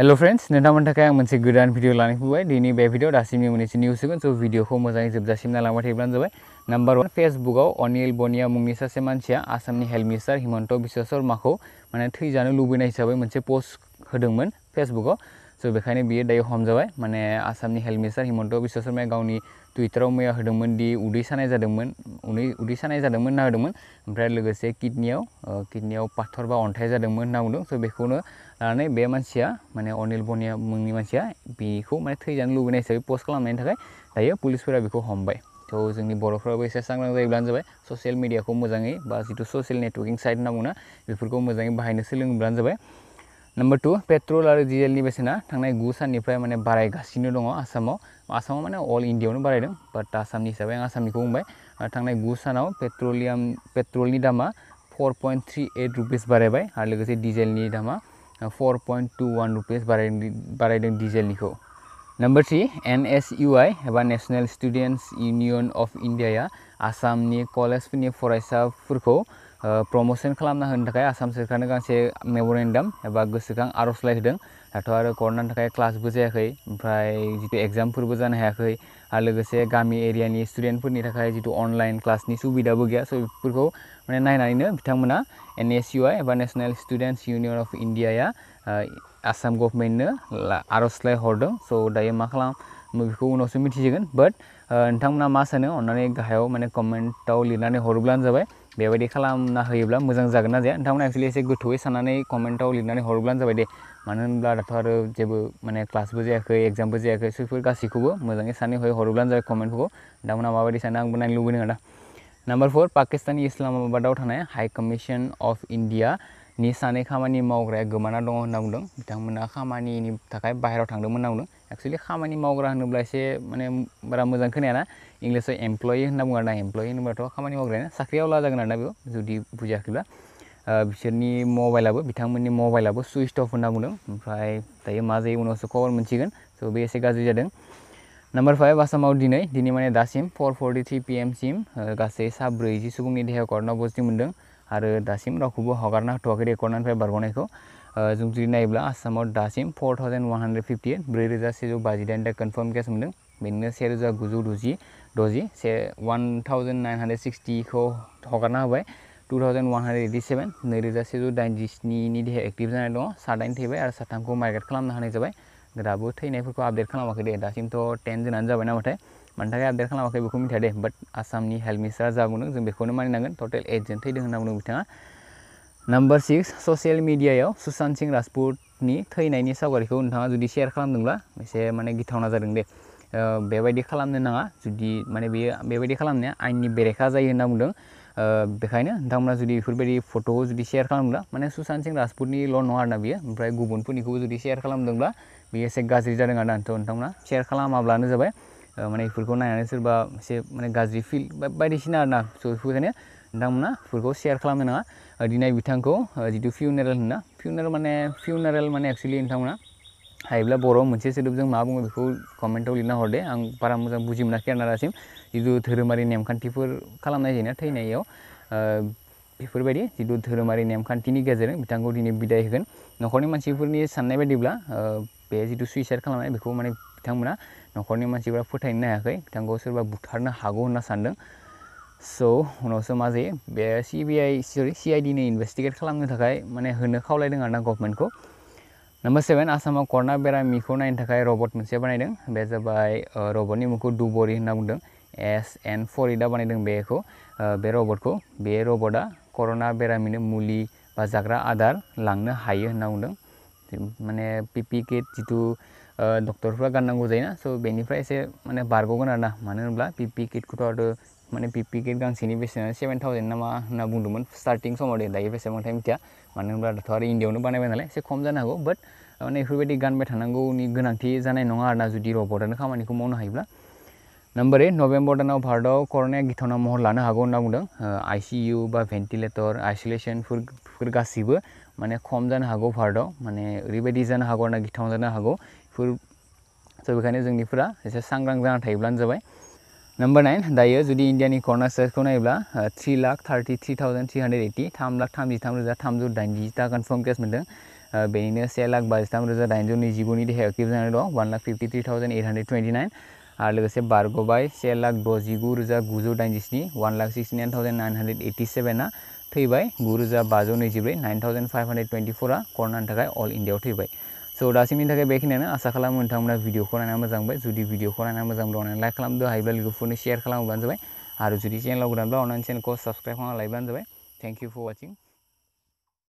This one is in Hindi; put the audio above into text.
हेलो फ्रेंड्स नोंथांमोननि थाखाय आं मोनसे गोदान भिडिअ लानानै फैबाय दिनै बे भिडिअ दासिमनि मोननैसो निउस होगोन स' भिडिअखौ मोजाङै जोबजासिम अनिल बनिया मूंग सासे मानसिया आसामनि हेल्थ मिनिस्टार हिमन्त बिश्व शर्माखौ माने थैजानो लुबैनाय हिसाबै मोनसे पस्ट होदोंमोन फेसबुक सो बेखायनो बियो दायो हमजाबाय माने आसामनि हेल्थ मिनिस्टार हिमंत विश्व शर्मा गावनि टुइटाराव मैया होदोंमोन दि उदै सानाय जादोंमोन उदै सानाय जादोंमोन होनना होदोंमोन पाथर बा अन्थाइ सो होनना बुंदों बेखौनो लानानै बे मानसिया माने अनिल बनिया मुंनि मानसिया बेखौ माने थैजानो लुबैनाय हिसाबै पस्ट खालामनायनि थाखाय दायो पुलिसफोरा बेखौ हमबाय थ' जोंनि बर'फ्राबो एसे सांग्रां जायोब्लानो जाबाय ससियेल मिडियाखौ मोजाङै बा जितु ससियेल नेटवर्किं साइट होनना बेफोरखौ मोजाङै बाहायनो सोलोंब्लानो जाबाय नम्बर टू पेट्रोल और डिजेलनि बेसेना थांनाय गु सान माने बारायगासिनो दङ आसामाव आसामाव माने अल इंडिया बारा बाट आसामनि हिसाबै आं आसामनिखौ बुंबाय गु सानाव पेट्रलियाम पेट्रलनि दामा four point three eight rupees बारायबाय आरो लोगोसे दामा four point two one rupees बारा बारायदों को number three N S U I एबा national students union of India आसामनि कलेजफोरनि फरायसाफोरखौ प्रम'सन खालामना होनो थाखाय आसाम सोरखारनो गांसे मेम'रेन्डाम एबा गोसोखां आर'जलाइ होदों दाथ' आरो कर'नानि थाखाय क्लासबो जायाखै ओमफ्राय जितु एग्जामफोरबो जानो हायाखै आरो लोगोसे गामि एरियानि स्टुडेन्टफोरनि थाखाय जितु अनलाइन क्लासनि सुबिदाबो गैया स' बेफोरखौ माने नायनानैनो बिथांमोना एन एस यू आई एवं national students union of India Assam गभर्नमेन्टनो आर'जलाइ हरदों स' दायो मा खालाम बेखौ उनावसो मिथिसिगोन मा सानो अन्नानै गाहायाव माने कमेन्टआव लिरनानै हरोब्लानो जाबाय बेबायदि खालामना होयोब्ला मोजां जागोन ना जाया नोंथांमोना एक्सुलि एसे गोथौयै साननानै कमेन्टआव लिरनानै हरब्लानो जाबाय दे मानो होनब्ला दाथ' आरो जेबो माने क्लासबो जायाखै एक्जामबो जायाखै बेफोर गासैखौबो मोजाङै सानै हयै हरोब्लानो जाबाय कमेन्टखौ नोंथांमोना माबायदि सानो आंबो नायनो लुबैदों आदा नम्बर फोर पाकिस्ताननि इस्लामाबादाव थानाय हाई कमिशन अफ इन्डिया नि सानै खामानि मावग्राया गोमाना दङ होनना बुंदों बिथांमोना खामानिनि थाखाय बाहेरायाव थांदोंमोन होनना बुंदों एक्सुवेलि खामानि मावग्रा होनोब्ला एसे माने बारा मोजां खोनायाना इंलिसाव एमप्लयि होनना बुङो आरोना एमप्लयि होनोबाथ' खामानि मावग्रायानो साख्रिआवला जागोन आरोना बेयाव जुदि बुजियाखैब्ला बिसोरनि मबाइलाबो बिथांमोननि मबाइलाबो सुइच अफ होनना बुंदों ओमफ्राय दायो मा जायो उनावसो खबर मोनसिगोन स' बे एसे गाज्रि जादों नाम्बार फाइभ आसामाव दिनै दिनै माने दासिम फर फर्टि थ्रि पि एमसिम गासै सा सुबुंनि देहायाव कर'ना पजिटिभ मोनदों और दासीम रावखौबो हगारना होथ'वाखै रेकर्डनिफ्राय को जो जुदि नायोब्ला आसामाव दासिम four thousand one hundred fifty eight ब्रै रोजा सेजौ बाजिदाइनथा कनफार्म केस मोनदों बेनिनो से रोजा गुजौ द'जि द'जि से वन थावजेन्ड नाइन हान्ड्रेड को हगारना होबाय two thousand one hundred eighty seven नैरोजा सेजौ दाइनजिस्निनि देहाया एक्टिभ जानानै दङ सादाइन थैबाय आरो साथामखौ माइग्रेट खालामनो हानाय जाबाय दाबो थैनायफोरखौ आपडेट खालामाखै दे दासिमथ' टेन जोनानो जाबाय नामाथाय मानि थाखाय आपडेट खालामाखै बेखौ दे बाट आसामनि हेल्थ मिनिस्टारा जागौदों जों बेखौनो मानिनांगोन टटेल एइटजोन थैदों होनना बुंदों बिथाङा नम्बर सिक्स ससियेल मिडियायाव सुशान्त सिंह राजपुतनि थैनायनि सावगारिखौ नोंथाङा जुदि सेयार खालामदोंब्ला एसे माने गिथावना जादों दे बेबायदि खालामनो नाङा जुदि माने बेयो बेबायदि खालामनाया आयेननि बेरेखा जायो होनना बुंदों बेखायनो नोंथांमोना जुदि बेफोरबायदि फट'खौ जुदि सेयार खालामोब्ला माने सुशान्त सिंह राजपुतनिल' नङा आरोना बियो ओमफ्राय गुबुनफोरनिखौबो जुदि सेयार खालामदोंब्ला बेयो एसे गाज्रि जादों आरोना नोंथांमोना सेयार खालामाब्लानो जाबाय माने बेफोरखौ नायनानै सोरबा एसे माने गाज्रि फिल बायदिसिना आरोना स' बेफोरखायनो नोंथांमोना बेफोरखौ सेयार खालामनो नाङा दिनै बिथांखौ जितु फिउनेरेल होनना फिउनेरेल माने फिउनेरेल माने एक्सुवेलि नोंथांमोना मा बुङो बेखौ लिखना हर हरदे बारा मोजां बुजि मोनाखै आरोना दासिम जितु धोरोमारि नेमखान्थिफोर खालामनाय जायोना थैनायाव बेफोरबायदि जितु धोरोमारि नेमखान्थिनि गेजेरजों बिथांखौ दिनै बिदाय होगोन न'खरनि मानसिफोरनि साननाय बायदिब्ला बिथांमोना न'खरनि मानसिफ्रा फोथायनो हायाखै बिथांखौ सोरबा बुथारनो हागौ होनना सानदों स' उनावसो मा जायो बे सिबिआइ सरि सिआइडिनो इनभेस्टिगेट खालामनो थाखाय माने होनो खावलायदों आरोना गभर्नमेन्टखौ नाम्बार सेभेन आसामाव कर'ना बेरामिखौ नायनो थाखाय रबट मोनसे बानायदों बे जाबाय रबटनि मुंखौ डुबरि होनना बुंदों एस एन फरिदा बानायदों बेखौ बे रबटखौ बे रबटआ कर'ना बेरामिनो मुलि बा जाग्रा आदार लांनो हायो होनना बुंदों माने पिपि किट जितु डक्टरफ्रा गाननांगौ जायोना स' बेनिफ्राय एसे माने बारग'गोन आरो ना मानो होनब्ला पिपि किटखौथ' किट गांसेनि बेसेना सेभेन थावजेन्ड नामा होनना बुंदोंमोन स्टार्टिं समाव दे दायो बेसेबांथाय मिथिया मानो होनब्ला दाथ' आरो इन्डियावनो बानायबाय नालाय एसे खम जानो हागौ बाट माने बेफोरबायदि गानबाय थानांगौनि गोनांथि जानाय नङा आरो ना जुदि रबटआनो खामानिखौ मावनो हायोब्ला नम्बर एट नभेम्बर दानाव भारतआव कर'नाया गिथावना महर लानो हागौ होनना बुंदों आइसिइउ बा भेन्टिलेटर आइस'लेसनफोर गासैबो माने खम जानो हागौ भारतआव माने ओरैबायदि जानो हागौ आरो ना गिथावना जानो हागौ बेफोर स' बेखायनो जोंनिफोरा एसे सांग्रां जाना थायोब्लानो जाबाय नाम्बार नाइन दायो जुदि इन्डियानि कर्नार सेसखौ नायोब्ला three lakh thirty three thousand three hundred eighty थाम लाख थामजिथाम रोजा थामजौ दाइनजीता कन्फर्म केस मोन्दों बेनिनो से लाख बाजिथाम रोजा दाइनजौ नैजिगुनि देहाया एक्टिभ जानानै दं one lakh fifty three thousand eight hundred twenty nine आरो लोगोसे बारग'बाय से लाख द'जिगु रोजा गुजौ दाइनजिस्नि one lakh sixty nine thousand nine hundred eighty सेवेना थैबाय गु रोजा बाजौ नैजिब्रै नाइन फाइव हंड्रेड हान्ड्रेड टुवेन्टिफ'रा कर'नानि थाखाय अल इंडिया थैबाय सो दासिमनि थाखाय बेखिनियानो आसा खालामो नोंथांमोना भिडिअखौ नायना मोजां मोनबाय जुदि भिडिअखौ नायना मोजां मोनबा अननानै लाइक खालामदो हायोब्ला लोगोफोरनो सेयार खालामोब्लानो जाबाय आरो जुदि चेनेलाव गोदानब्ला अननानै चेनेलखौ साबसक्राइब खालामना लायोब्लानो जाबाय थेंक इउ फर वाचिं